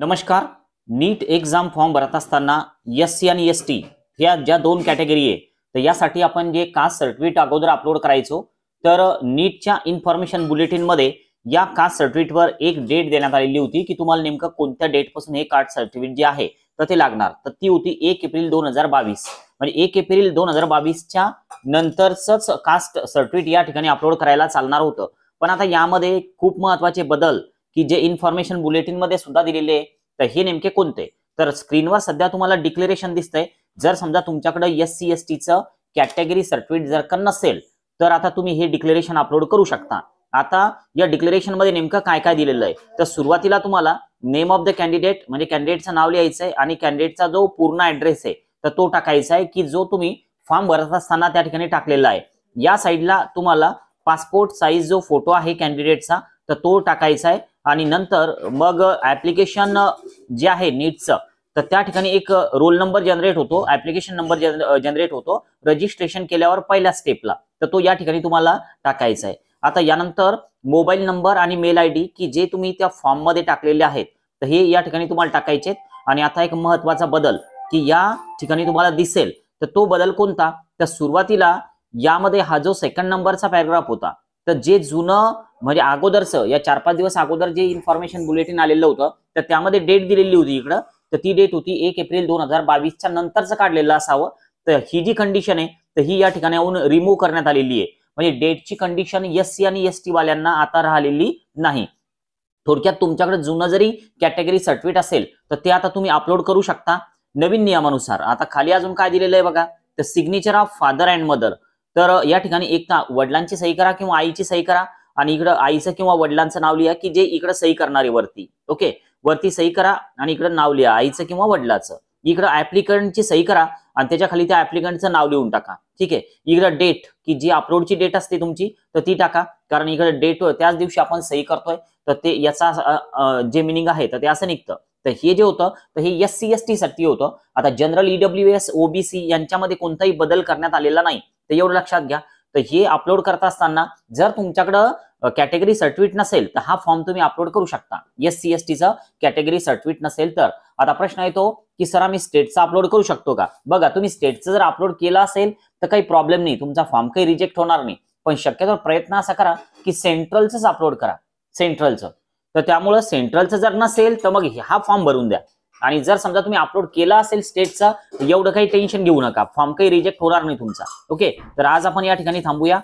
नमस्कार नीट exam form भरत असताना एस सी आणि एस टी ह्या ज्या दोन कॅटेगरी आहे तर यासाठी आपण जे कास्ट सर्टिफिकेट अगोदर अपलोड करायचो तर नीटच्या इन्फॉर्मेशन बुलेटिनमध्ये या कास्ट सर्टिफिकेटवर एक डेट देण्यात आलेली होती की तुम्हाला नेमकं कोणत्या डेटपासून हे कास्ट सर्टिफिकेट जे आहे तर ते लागणार तर ती होती एक एप्रिल दोन हजार बावीस म्हणजे एक एप्रिल दोन हजार बावीसच्या नंतरच कास्ट सर्टिफिकेट या ठिकाणी अपलोड करायला चालणार होतं पण आता यामध्ये खूप महत्वाचे बदल की जे इन्फॉर्मेशन बुलेटिन मध्ये सुद्धा दिलेले आहे तर हे नेमके कोणते तर स्क्रीनवर सध्या तुम्हाला डिक्लेरेशन दिसतंय जर समजा तुमच्याकडे एस सी एस टीचं कॅटेगरी सर्टिफिकेट जर का नसेल तर आता तुम्ही हे डिक्लेरेशन अपलोड करू शकता आता या डिक्लेरेशन मध्ये नेमकं काय काय दिलेलं आहे तर सुरुवातीला तुम्हाला नेम ऑफ द कॅन्डिडेट म्हणजे कॅन्डिडेटचं नाव लिहायचं आहे आणि कॅन्डिडेटचा जो पूर्ण ऍड्रेस आहे तर तो टाकायचा आहे की जो तुम्ही फॉर्म भरत असताना त्या ठिकाणी टाकलेला आहे या साईडला तुम्हाला पासपोर्ट साईज जो फोटो आहे कॅन्डिडेटचा तर तो टाकायचा आहे आणि नंतर मग ऍप्लिकेशन जे आहे नीटचं तर त्या ठिकाणी एक रोल नंबर जनरेट होतो ऍप्लिकेशन नंबर जनरेट होतो रजिस्ट्रेशन केल्यावर पहिल्या स्टेपला तर तो या ठिकाणी तुम्हाला टाकायचा आहे आता यानंतर मोबाईल नंबर आणि मेल आय डी की जे तुम्ही त्या फॉर्ममध्ये टाकलेले आहेत तर हे या ठिकाणी तुम्हाला टाकायचे आहेत आणि आता एक महत्वाचा बदल की या ठिकाणी तुम्हाला दिसेल तर तो बदल कोणता तर सुरुवातीला यामध्ये हा जो सेकंड नंबरचा पॅराग्राफ होता तर जे जुनं म्हणजे अगोदरच या चार पाच दिवस अगोदर जे इन्फॉर्मेशन बुलेटिन आलेलं होतं तर त्यामध्ये डेट दिलेली होती इकडं तर ती डेट होती एक एप्रिल दोन हजार बावीसच्या नंतरचं काढलेलं असावं तर ही जी कंडिशन आहे तर ही या ठिकाणाहून रिमूव्ह करण्यात आलेली आहे म्हणजे डेटची कंडिशन एस सी आणि एस टी वाल्यांना आता राहिलेली नाही थोडक्यात तुमच्याकडे जुनं जरी कॅटेगरी सर्टिफिकेट असेल तर ते आता तुम्ही अपलोड करू शकता नवीन नियमानुसार आता खाली अजून काय दिलेलं आहे बघा तर signature of father and mother तर या ठिकाणी एक वडिलांची सही करा किंवा आईची सही करा आणि इकडं आईचं किंवा वडिलांचं नाव लिहा की जे इकडं सही करणारे वरती ओके वरती सही करा आणि इकडं नाव लिहा आईचं किंवा वडिलाचं इकडं ऍप्लिकंटची सही करा आणि त्याच्या खाली त्या ऍप्लिकंटचं नाव लिहून टाका ठीक आहे इकडं डेट की जी अपलोडची डेट असते तुमची तर ती टाका कारण इकडं डेट त्याच दिवशी आपण सही करतोय तर ते याचा जे मिनिंग आहे तर ते असं निघतं तर हे जे होतं तर हे एस सी एस टी साठी होतं आता जनरल ईडब्ल्यू एस ओबीसी यांच्यामध्ये कोणताही बदल करण्यात आलेला नाही तर एवढं लक्षात घ्या तर हे अपलोड करता असताना जर तुमच्याकडं कॅटेगरी सर्टिफिकेट नसेल तर हा फॉर्म तुम्ही अपलोड करू शकता एस सी एस टीचं कॅटेगरी सर्टिफिकेट नसेल तर आता प्रश्न येतो की सर आम्ही स्टेटचा अपलोड करू शकतो का बघा तुम्ही स्टेटचं जर अपलोड केलं असेल तर काही प्रॉब्लेम नाही तुमचा फॉर्म काही रिजेक्ट होणार नाही पण शक्यतो प्रयत्न असा करा की सेंट्रलचंच अपलोड करा सेंट्रलचं तर त्यामुळं सेंट्रलचं जर नसेल तर मग हा फॉर्म भरून द्या आणि जर समजा तुम्ही अपलोड केला असेल स्टेटचा एवढं काही टेन्शन घेऊ नका फॉर्म काही रिजेक्ट होणार नाही तुमचा ओके तर आज आपण या ठिकाणी थांबूया